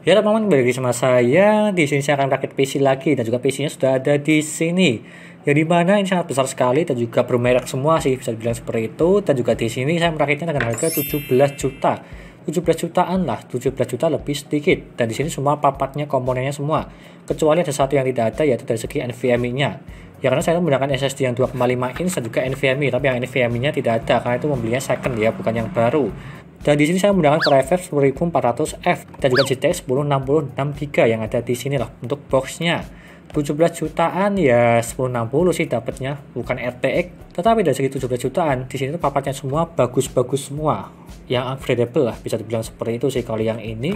Ya, teman-teman kembali lagi sama saya. Di sini saya akan rakit PC lagi dan juga PC-nya sudah ada di sini. Ya di mana ini sangat besar sekali dan juga bermerek semua sih bisa dibilang seperti itu dan juga di sini saya merakitnya dengan harga 17 juta. 17 jutaan lah, 17 juta lebih sedikit. Dan di sini semua papatnya komponennya semua. Kecuali ada satu yang tidak ada yaitu dari segi NVMe-nya. Ya karena saya menggunakan SSD yang 2,5 inch dan juga NVMe, tapi yang NVMe-nya tidak ada karena itu membelinya second ya, bukan yang baru dan di sini saya menggunakan 5 10400F dan juga GTX 1060 63 yang ada di sini lah untuk boxnya. 17 jutaan ya 1060 sih dapatnya bukan RTX tetapi dari segi 17 jutaan di sini tuh papatnya semua bagus-bagus semua yang upgradable lah bisa dibilang seperti itu sih kalau yang ini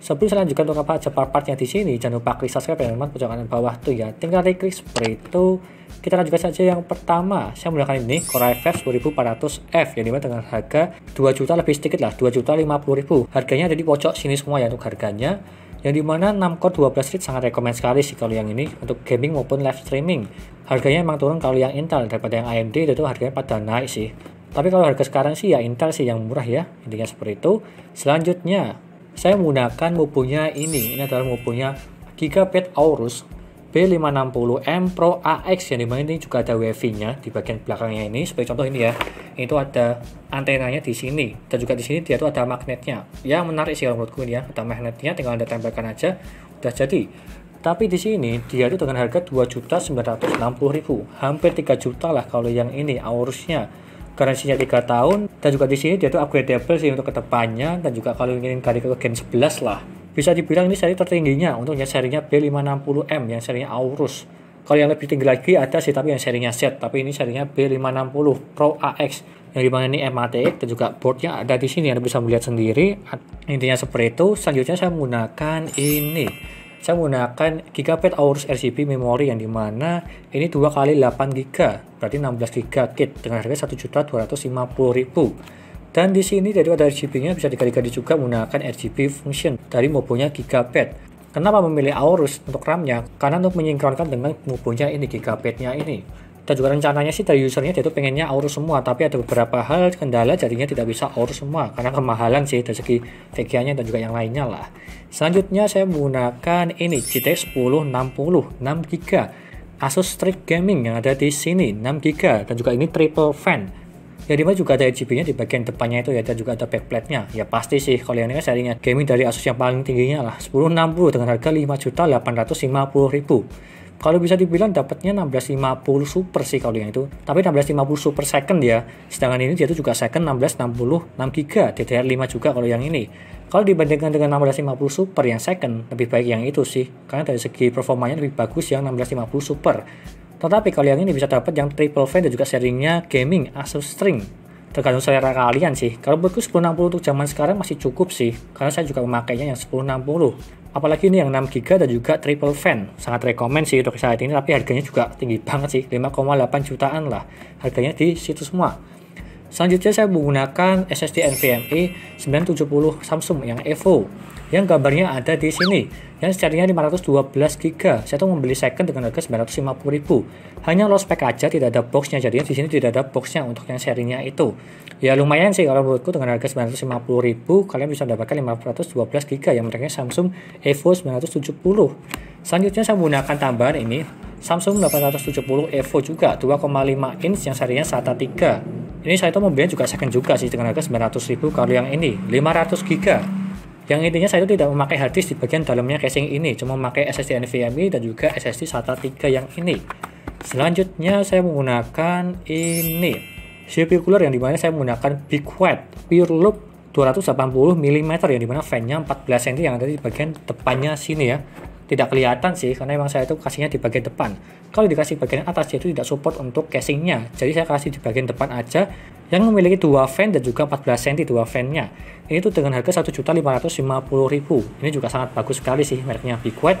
Sebelum saya lanjutkan untuk apa aja part partnya di sini, jangan lupa klik subscribe dan teman pojok kanan bawah tuh ya. Tinggal klik, klik seperti itu. Kita lanjutkan saja yang pertama. Saya menggunakan ini Core i5 2400F yang dimana dengan harga 2 juta lebih sedikit lah, 2 juta 50 ribu. Harganya jadi di pojok sini semua ya untuk harganya. Yang dimana 6 core 12 thread sangat rekomend sekali sih kalau yang ini untuk gaming maupun live streaming. Harganya emang turun kalau yang Intel daripada yang AMD itu harganya pada naik sih. Tapi kalau harga sekarang sih ya Intel sih yang murah ya, intinya seperti itu. Selanjutnya saya menggunakan mupunya ini. Ini adalah mupunya Gigabit Aorus B560M Pro AX yang dimana ini juga ada WiFi-nya di bagian belakangnya ini. Sebagai contoh ini ya, itu ada antenanya di sini dan juga di sini dia itu ada magnetnya. Yang menarik sih kalau menurutku ini ya, ada magnetnya tinggal anda tempelkan aja, udah jadi. Tapi di sini dia itu dengan harga 2.960.000, hampir 3 juta lah kalau yang ini Aorusnya garansinya tiga tahun dan juga di sini dia tuh upgradeable sih untuk kedepannya dan juga kalau ingin kali ke game 11 lah bisa dibilang ini seri tertingginya untuk yang serinya B560M yang serinya Aurus kalau yang lebih tinggi lagi ada sih tapi yang serinya Z tapi ini serinya B560 Pro AX yang dimana ini MATX dan juga boardnya ada di sini Anda bisa melihat sendiri intinya seperti itu selanjutnya saya menggunakan ini saya menggunakan Gigabyte Aorus RGB memory yang dimana ini 2 kali 8 GB, berarti 16 GB kit dengan harga 1.250.000. Dan di sini pada RGB-nya bisa digali ganti juga menggunakan RGB function dari mobonya Gigabyte. Kenapa memilih Aorus untuk RAM-nya? Karena untuk menyinkronkan dengan mobonya ini, gigabyte nya ini dan juga rencananya sih dari usernya dia tuh pengennya aurus semua tapi ada beberapa hal kendala jadinya tidak bisa aurus semua karena kemahalan sih dari segi VGA nya dan juga yang lainnya lah selanjutnya saya menggunakan ini GTX 1060 6GB Asus Strix Gaming yang ada di sini 6GB dan juga ini triple fan ya dimana juga ada RGB nya di bagian depannya itu ya dan juga ada backplate nya ya pasti sih kalau yang ini saya ingat gaming dari Asus yang paling tingginya lah 1060 dengan harga 5.850.000 kalau bisa dibilang dapatnya 1650 super sih kalau yang itu tapi 1650 super second ya sedangkan ini dia itu juga second 1660 6 giga DDR5 juga kalau yang ini kalau dibandingkan dengan 1650 super yang second lebih baik yang itu sih karena dari segi performanya lebih bagus yang 1650 super tetapi kalau yang ini bisa dapat yang triple fan dan juga sharingnya gaming Asus String tergantung selera kalian sih. Kalau bagus 1060 untuk zaman sekarang masih cukup sih, karena saya juga memakainya yang 1060 apalagi ini yang 6 GB dan juga triple fan sangat rekomen sih untuk saat ini tapi harganya juga tinggi banget sih 5,8 jutaan lah harganya di situ semua Selanjutnya saya menggunakan SSD NVMe 970 Samsung yang EVO yang gambarnya ada di sini yang secaranya 512 GB. Saya tuh membeli second dengan harga 950.000. Hanya low spec aja tidak ada boxnya jadi di sini tidak ada boxnya untuk yang serinya itu. Ya lumayan sih kalau menurutku dengan harga 950.000 kalian bisa mendapatkan 512 GB yang mereknya Samsung EVO 970. Selanjutnya saya menggunakan tambahan ini Samsung 870 EVO juga 2,5 inch yang serinya SATA 3 ini saya itu membelinya juga second juga sih dengan harga ribu kalau yang ini 500 giga yang intinya saya itu tidak memakai harddisk di bagian dalamnya casing ini cuma memakai SSD NVMe dan juga SSD SATA 3 yang ini selanjutnya saya menggunakan ini CPU cooler yang dimana saya menggunakan Big White Pure Loop 280 mm yang dimana fan-nya 14 cm yang ada di bagian depannya sini ya tidak kelihatan sih karena memang saya itu kasihnya di bagian depan kalau dikasih bagian atas itu tidak support untuk casingnya jadi saya kasih di bagian depan aja yang memiliki dua fan dan juga 14 cm dua fannya ini tuh dengan harga 1.550.000 ini juga sangat bagus sekali sih mereknya Big White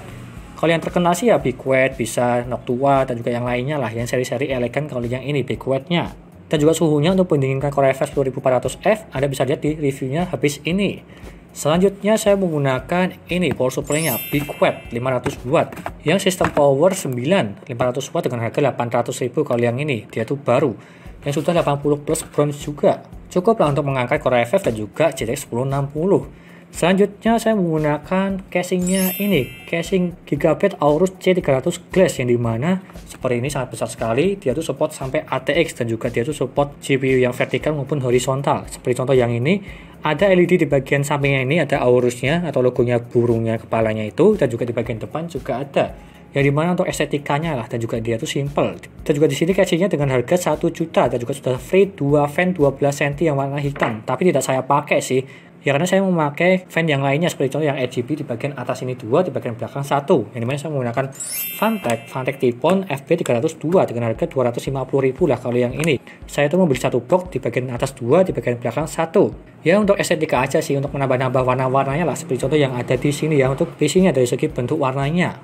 kalau yang terkenal sih ya Big bisa Noctua, dan juga yang lainnya lah. Yang seri-seri elegan kalau yang ini Big nya Dan juga suhunya untuk pendinginkan Core FS 2400 f Anda bisa lihat di reviewnya habis ini. Selanjutnya saya menggunakan ini power supply-nya Big Web 500 watt yang sistem power 9 500 watt dengan harga 800 ribu kalau yang ini dia tuh baru yang sudah 80 plus bronze juga cukuplah untuk mengangkat Core FF dan juga GTX 1060 selanjutnya saya menggunakan casingnya ini casing Gigabit Aorus C300 Glass yang dimana seperti ini sangat besar sekali dia tuh support sampai ATX dan juga dia tuh support GPU yang vertikal maupun horizontal seperti contoh yang ini ada LED di bagian sampingnya ini, ada aurusnya atau logonya burungnya kepalanya itu, dan juga di bagian depan juga ada. Yang dimana untuk estetikanya lah, dan juga dia tuh simple. Dan juga di sini casingnya dengan harga 1 juta, dan juga sudah free 2 fan 12 cm yang warna hitam. Tapi tidak saya pakai sih, ya karena saya memakai fan yang lainnya seperti contoh yang RGB di bagian atas ini dua di bagian belakang satu yang dimana saya menggunakan Fantech Fantech Tipon FB302 dengan harga 250.000 lah kalau yang ini saya itu membeli satu box di bagian atas dua di bagian belakang satu ya untuk estetika aja sih untuk menambah-nambah warna-warnanya lah seperti contoh yang ada di sini ya untuk PC-nya dari segi bentuk warnanya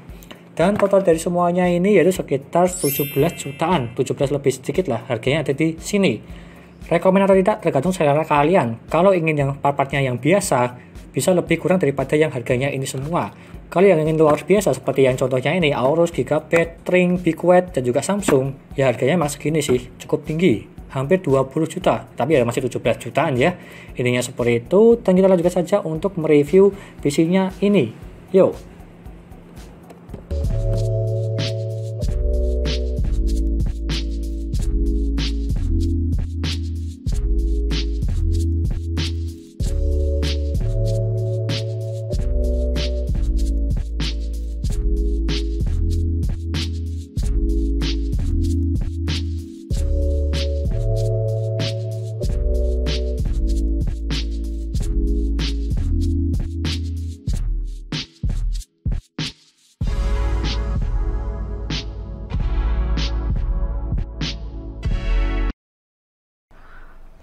dan total dari semuanya ini yaitu sekitar 17 jutaan 17 lebih sedikit lah harganya ada di sini Rekomen atau tidak tergantung selera kalian. Kalau ingin yang part-partnya yang biasa, bisa lebih kurang daripada yang harganya ini semua. Kalau yang ingin luar biasa seperti yang contohnya ini, Aorus, Gigabit, Ring, BigQuet, dan juga Samsung, ya harganya masih segini sih, cukup tinggi hampir 20 juta tapi ada ya masih 17 jutaan ya ininya seperti itu dan kita lanjutkan saja untuk mereview PC ini yuk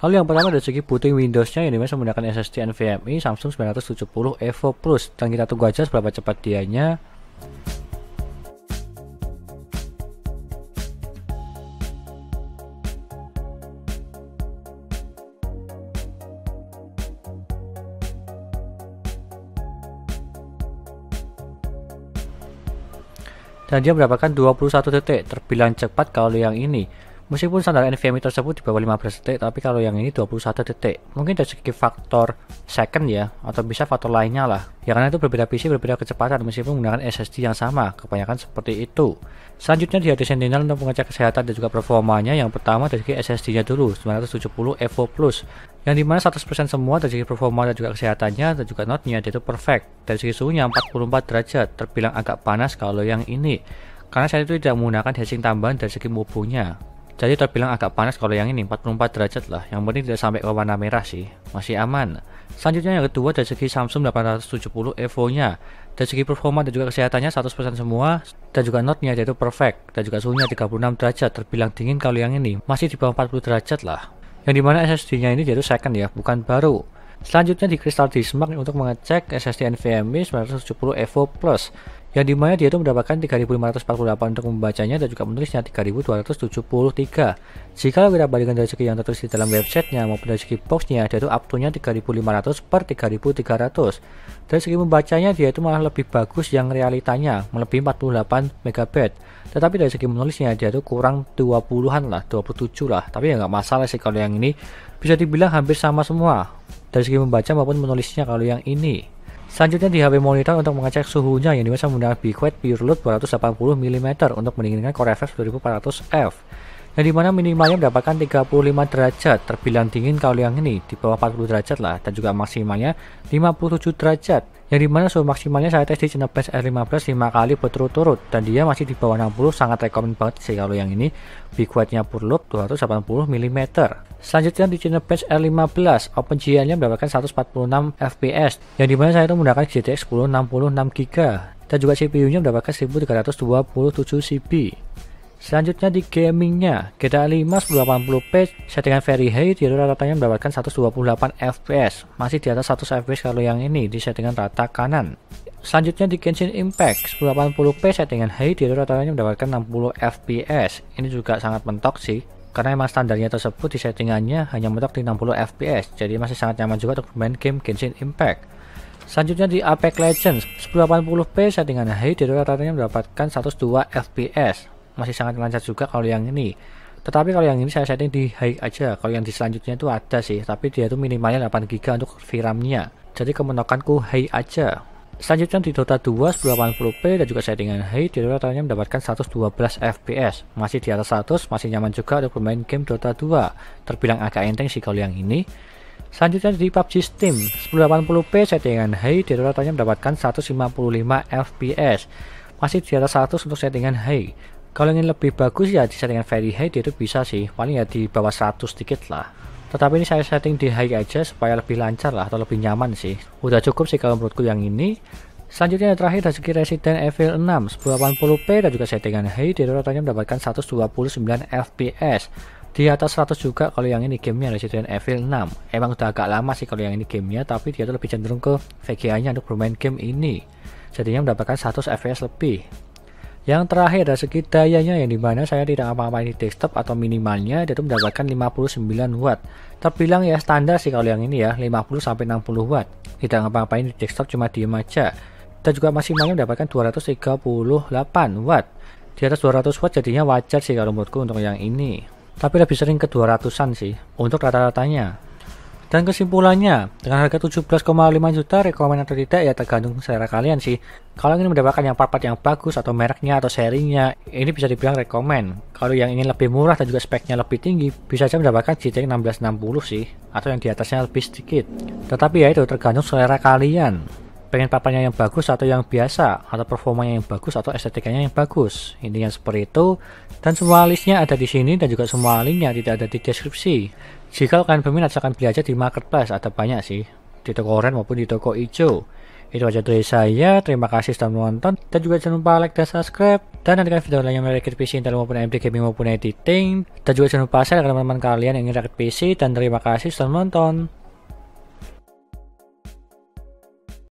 Lalu yang pertama dari segi booting Windows-nya ini masih menggunakan SSD NVMe Samsung 970 Evo Plus dan kita tunggu aja seberapa cepat dianya dan dia mendapatkan 21 detik terbilang cepat kalau yang ini Meskipun standar NVMe tersebut di bawah 15 detik, tapi kalau yang ini 21 detik. Mungkin dari segi faktor second ya, atau bisa faktor lainnya lah. Ya karena itu berbeda PC, berbeda kecepatan, meskipun menggunakan SSD yang sama, kebanyakan seperti itu. Selanjutnya di HD Sentinel untuk mengecek kesehatan dan juga performanya, yang pertama dari segi SSD-nya dulu, 970 EVO Plus yang dimana 100% semua dari segi performa dan juga kesehatannya dan juga notnya itu perfect dari segi suhunya 44 derajat terbilang agak panas kalau yang ini karena saya itu tidak menggunakan heatsink tambahan dari segi mubuhnya jadi terbilang agak panas kalau yang ini 44 derajat lah yang penting tidak sampai ke warna merah sih masih aman selanjutnya yang kedua dari segi Samsung 870 EVO nya dari segi performa dan juga kesehatannya 100% semua dan juga note-nya yaitu perfect dan juga suhunya 36 derajat terbilang dingin kalau yang ini masih di bawah 40 derajat lah yang dimana SSD nya ini yaitu second ya bukan baru Selanjutnya di Crystal Dismark untuk mengecek SSD NVMe 970 EVO Plus yang dimana dia itu mendapatkan 3548 untuk membacanya dan juga menulisnya 3273 jika kita bandingkan segi yang tertulis di dalam websitenya maupun dari segi boxnya dia itu up-to-nya 3500 per 3300 dari segi membacanya dia itu malah lebih bagus yang realitanya melebihi 48 MB tetapi dari segi menulisnya dia itu kurang 20-an lah 27 lah tapi ya nggak masalah sih kalau yang ini bisa dibilang hampir sama semua dari segi membaca maupun menulisnya kalau yang ini Selanjutnya di HP monitor untuk mengecek suhunya yang dimasak menggunakan Bequet Pureload 280 mm untuk mendinginkan Core FX 2400F yang dimana minimalnya mendapatkan 35 derajat terbilang dingin kalau yang ini di bawah 40 derajat lah dan juga maksimalnya 57 derajat yang dimana suhu maksimalnya saya tes di Cinebench R15 5 kali berturut-turut dan dia masih di bawah 60 sangat rekomend banget sih kalau yang ini big wide nya loop 280 mm selanjutnya di Cinebench R15 GL nya mendapatkan 146 fps yang dimana saya itu menggunakan GTX 1066 6 GB dan juga CPU nya mendapatkan 1327 CB Selanjutnya di gamingnya, GTA 5 1080p settingan very high di rata-ratanya mendapatkan 128 fps, masih di atas 100 fps kalau yang ini di settingan rata kanan. Selanjutnya di Genshin Impact 1080p settingan high di rata-ratanya mendapatkan 60 fps, ini juga sangat mentok sih. Karena emang standarnya tersebut di settingannya hanya mentok di 60 fps, jadi masih sangat nyaman juga untuk main game Genshin Impact. Selanjutnya di Apex Legends 1080p settingan high di rata-ratanya mendapatkan 102 fps masih sangat lancar juga kalau yang ini tetapi kalau yang ini saya setting di high aja kalau yang di selanjutnya itu ada sih tapi dia itu minimalnya 8 giga untuk VRAM-nya jadi kemenokanku high aja selanjutnya di Dota 2 1080p dan juga settingan high di Dota nya mendapatkan 112 fps masih di atas 100 masih nyaman juga untuk bermain game Dota 2 terbilang agak enteng sih kalau yang ini Selanjutnya di PUBG Steam, 1080p settingan high di rata-ratanya mendapatkan 155 fps. Masih di atas 100 untuk settingan high. Kalau ingin lebih bagus ya di settingan very high itu bisa sih, paling ya di bawah 100 sedikit lah. Tetapi ini saya setting di high aja supaya lebih lancar lah atau lebih nyaman sih. Udah cukup sih kalau menurutku yang ini. Selanjutnya yang terakhir dari segi Resident Evil 6 1080p dan juga settingan high dia rata-rata mendapatkan 129 fps di atas 100 juga kalau yang ini gamenya Resident Evil 6 emang udah agak lama sih kalau yang ini gamenya tapi dia tuh lebih cenderung ke VGA nya untuk bermain game ini jadinya mendapatkan 100 fps lebih yang terakhir ada segi dayanya yang dimana saya tidak apa-apa di desktop atau minimalnya itu mendapatkan 59 watt. Terbilang ya standar sih kalau yang ini ya 50 sampai 60 watt. Tidak apa apa di desktop cuma diem aja. Dan juga maksimalnya mendapatkan 238 watt. Di atas 200 watt jadinya wajar sih kalau menurutku untuk yang ini. Tapi lebih sering ke 200-an sih untuk rata-ratanya. Dan kesimpulannya, dengan harga 17,5 juta rekomendasi atau tidak ya tergantung selera kalian sih. Kalau ingin mendapatkan yang part-part yang bagus atau mereknya atau serinya, ini bisa dibilang rekomend. Kalau yang ingin lebih murah dan juga speknya lebih tinggi, bisa saja mendapatkan GTX 1660 sih, atau yang di atasnya lebih sedikit. Tetapi ya itu tergantung selera kalian. Pengen papanya yang bagus atau yang biasa, atau performanya yang bagus atau estetikanya yang bagus. ini yang seperti itu. Dan semua listnya ada di sini dan juga semua linknya tidak ada di deskripsi. Jika kalian berminat silahkan beli aja di marketplace, atau banyak sih, di toko online maupun di toko hijau. Itu aja dari saya, terima kasih sudah menonton, dan juga jangan lupa like dan subscribe, dan nantikan video lainnya mengenai rakit PC Intel maupun AMD Gaming maupun editing, dan juga jangan lupa share ke teman-teman kalian yang ingin rakit PC, dan terima kasih sudah menonton.